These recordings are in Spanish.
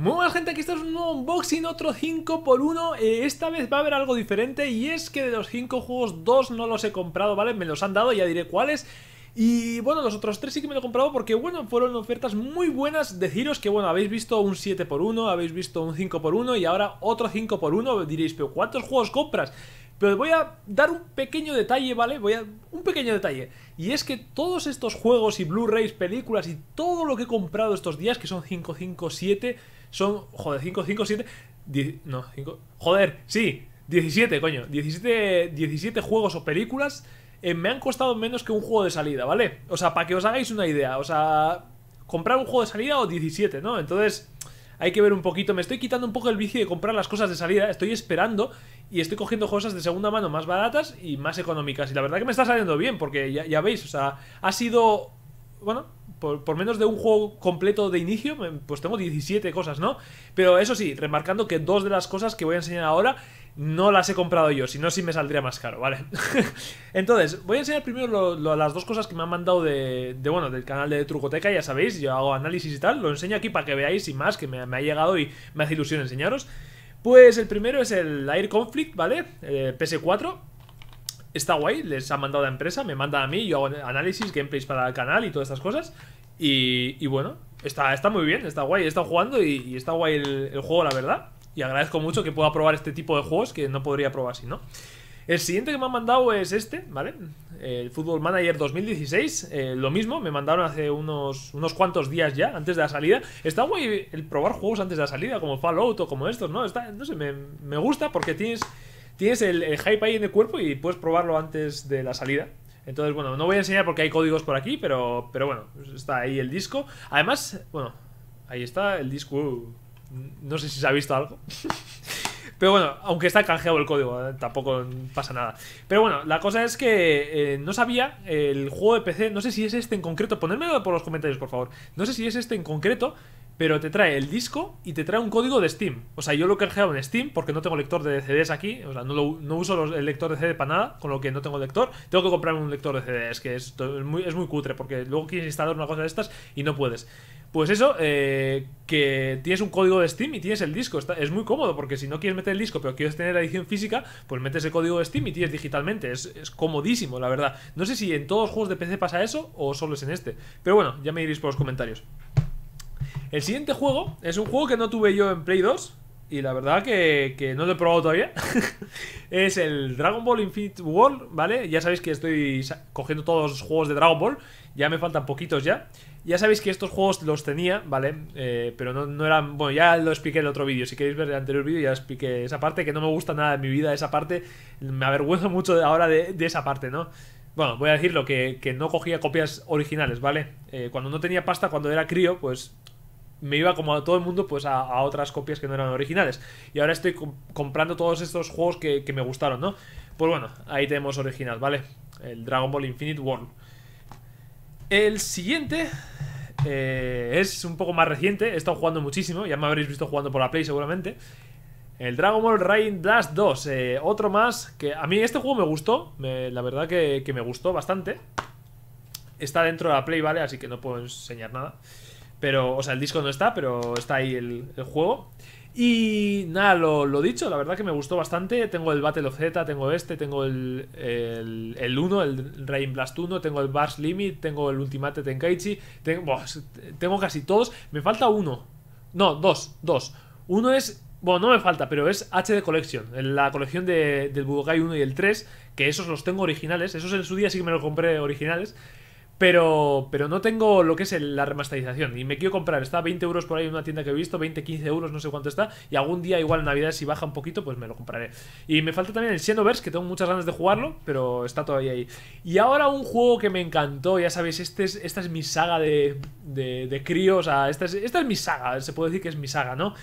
Muy buenas gente, aquí está un nuevo unboxing, otro 5x1 eh, Esta vez va a haber algo diferente y es que de los 5 juegos, 2 no los he comprado, ¿vale? Me los han dado, ya diré cuáles y bueno, los otros tres sí que me lo he comprado porque, bueno, fueron ofertas muy buenas. Deciros que, bueno, habéis visto un 7x1, habéis visto un 5x1 y ahora otro 5x1. Diréis, pero ¿cuántos juegos compras? Pero voy a dar un pequeño detalle, ¿vale? Voy a. Un pequeño detalle. Y es que todos estos juegos y Blu-rays, películas y todo lo que he comprado estos días, que son 557, son. Joder, 557. no, 5. Joder, sí, 17, coño. 17, 17 juegos o películas eh, me han costado menos que un juego de salida, ¿vale? O sea, para que os hagáis una idea. O sea, comprar un juego de salida o 17, ¿no? Entonces hay que ver un poquito. Me estoy quitando un poco el vicio de comprar las cosas de salida. Estoy esperando y estoy cogiendo cosas de segunda mano más baratas y más económicas. Y la verdad que me está saliendo bien, porque ya, ya veis, o sea, ha sido. Bueno, por, menos de un juego completo de inicio, em, pues tengo 17 cosas, ¿no? Pero eso sí, remarcando que dos de las cosas que voy a enseñar ahora no las he comprado yo, si no, sí me saldría más caro, ¿vale? Entonces, voy a enseñar primero las dos cosas que me han mandado de, bueno, del canal de Trucoteca, ya sabéis, yo hago análisis y tal, lo enseño aquí para que veáis y más, que me, ha llegado y me hace ilusión enseñaros. Pues el primero es el Air Conflict, ¿vale? Eh, PS4, está guay, les ha mandado la empresa, me manda a mí, yo hago análisis, gameplays para el canal y todas estas cosas. Y, bueno, está, está muy bien, está guay, he estado jugando y, está guay el, juego, la verdad. Y agradezco mucho que pueda probar este tipo de juegos que no podría probar si no. El siguiente que me han mandado es este, ¿vale? El Football Manager 2016. Eh, lo mismo, me mandaron hace unos, unos cuantos días ya, antes de la salida. Está guay el probar juegos antes de la salida, como Fallout o como estos, ¿no? Está, no sé, me, me gusta porque tienes tienes el, hype ahí en el cuerpo y puedes probarlo antes de la salida. Entonces, bueno, no voy a enseñar porque hay códigos por aquí, pero, pero bueno, está ahí el disco. Además, bueno, ahí está el disco. no sé si se ha visto algo. Pero bueno, aunque está canjeado el código, eh, tampoco pasa nada. Pero bueno, la cosa es que eh, no sabía el juego de PC, no sé si es este en concreto, Ponedmelo por los comentarios, por favor. No sé si es este en concreto, pero te trae el disco y te trae un código de Steam. O sea, yo lo he creado en Steam porque no tengo lector de CDs aquí, o sea, no, uso el lector de CD para nada, con lo que no tengo lector. Tengo que comprarme un lector de CDs, que es, muy, es muy cutre porque luego quieres instalar una cosa de estas y no puedes. Pues eso, eh, que tienes un código de Steam y tienes el disco. es muy cómodo porque si no quieres meter el disco pero quieres tener la edición física, pues metes el código de Steam y tienes digitalmente. Es, comodísimo, la verdad. No sé si en todos los juegos de PC pasa eso o solo es en este. Pero bueno, ya me iréis por los comentarios. El siguiente juego es un juego que no tuve yo en Play 2. Y la verdad que, no lo he probado todavía. es el Dragon Ball Infinite World, ¿vale? Ya sabéis que estoy cogiendo todos los juegos de Dragon Ball. Ya me faltan poquitos ya. Ya sabéis que estos juegos los tenía, ¿vale? Eh, pero no, no, eran. Bueno, ya lo expliqué en el otro vídeo. Si queréis ver el anterior vídeo, ya expliqué esa parte que no me gusta nada de mi vida. Esa parte me avergüenzo mucho ahora de, esa parte, ¿no? Bueno, voy a decirlo, que, que no cogía copias originales, ¿vale? Eh, cuando no tenía pasta, cuando era crío, pues me iba como a todo el mundo pues a, otras copias que no eran originales. Y ahora estoy comprando todos estos juegos que, me gustaron, ¿no? Pues bueno, ahí tenemos original, ¿vale? El Dragon Ball Infinite World. El siguiente eh, es un poco más reciente, he estado jugando muchísimo, ya me habréis visto jugando por la Play seguramente. El Dragon Ball Rain Dash eh, 2, otro más que a mí este juego me gustó, la verdad que me gustó bastante. Está dentro de la Play, ¿vale? Así que no puedo enseñar nada. Pero, o sea, el disco no está, pero está ahí el, juego. Y nada, lo, lo, dicho, la verdad que me gustó bastante. Tengo el Battle of Z, tengo este, tengo el, el, 1, el Rain Blast 1, tengo el Bars Limit, tengo el Ultimate Tenkaichi, tengo, tengo casi todos. Me falta uno. No, dos, dos. Uno es, bueno, no me falta, pero es HD Collection, la colección de, del Budokai 1 y el 3, que esos los tengo originales. Esos en su día sí que me los compré originales. Pero, pero no tengo lo que es la remasterización. Y me quiero comprar. Está 20 euros por ahí en una tienda que he visto. 20, 15 euros, no sé cuánto está. Y algún día, igual en Navidad, si baja un poquito, pues me lo compraré. Y me falta también el Xenoverse, que tengo muchas ganas de jugarlo. Pero está todavía ahí. Y ahora un juego que me encantó. Ya sabéis, este es, esta es mi saga de, de, de O sea, esta es, esta es mi saga. Se puede decir que es mi saga, ¿no?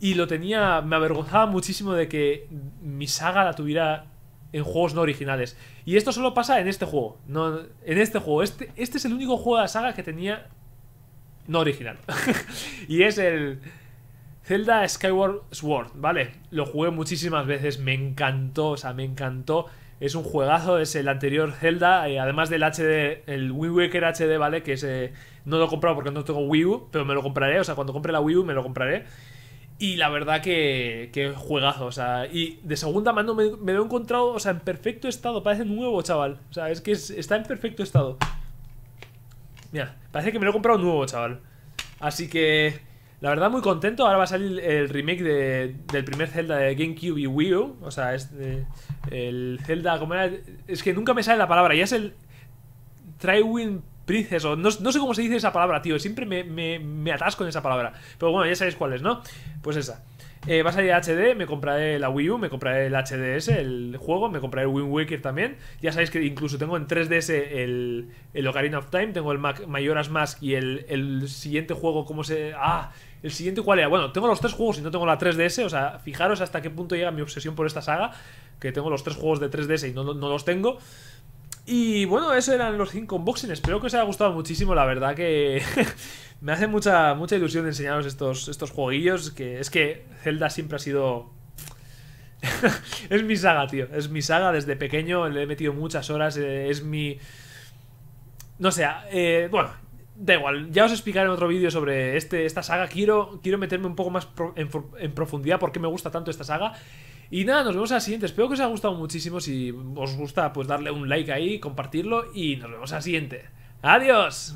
Y lo tenía. Me avergonzaba muchísimo de que mi saga la tuviera en juegos no originales. Y esto solo pasa en este juego. No, en este juego. Este, este es el único juego de la saga que tenía no original. y es el Zelda Skyward Sword, ¿vale? Lo jugué muchísimas veces, me encantó, o sea, me encantó. Es un juegazo, es el anterior Zelda, eh, además del HD, el Wii HD, ¿vale? Que es, eh, no lo he comprado porque no tengo Wii U, pero me lo compraré, o sea, cuando compre la Wii U me lo compraré. Y la verdad que, que juegazo, o sea, y de segunda mano me, lo he encontrado, o sea, en perfecto estado, parece nuevo, chaval. O sea, es que está en perfecto estado. Mira, parece que me lo he comprado nuevo, chaval. Así que, la verdad, muy contento. Ahora va a salir el remake de, del primer Zelda de GameCube y Wii U. O sea, es el Zelda, como era, es que nunca me sale la palabra, ya es el Win... Princeso, no, sé cómo se dice esa palabra, tío. Siempre me, atasco en esa palabra. Pero bueno, ya sabéis cuál es, ¿no? Pues esa. Eh, va a HD, me compraré la Wii U, me compraré el HDS, el juego, me compraré el Wind Waker también. Ya sabéis que incluso tengo en 3DS el, el Ocarina of Time, tengo el Mac, Mayoras Mask y el, siguiente juego, ¿cómo se...? ¡Ah! ¿El siguiente cuál era? Bueno, tengo los tres juegos y no tengo la 3DS, o sea, fijaros hasta qué punto llega mi obsesión por esta saga, que tengo los tres juegos de 3DS y no los tengo. Y bueno, eso eran los 5 unboxings, Espero que os haya gustado muchísimo. La verdad que me hace mucha, mucha ilusión enseñaros estos, estos jueguillos. Que es que Zelda siempre ha sido. es mi saga, tío. Es mi saga desde pequeño. Le he metido muchas horas. Eh, es mi. No sé, eh, bueno, da igual, ya os explicaré en otro vídeo sobre este, esta saga. Quiero, quiero meterme un poco más en, en, profundidad por qué me gusta tanto esta saga. Y nada, nos vemos a siguiente. Espero que os haya gustado muchísimo. Si os gusta, pues darle un like ahí, compartirlo y nos vemos a siguiente. ¡Adiós!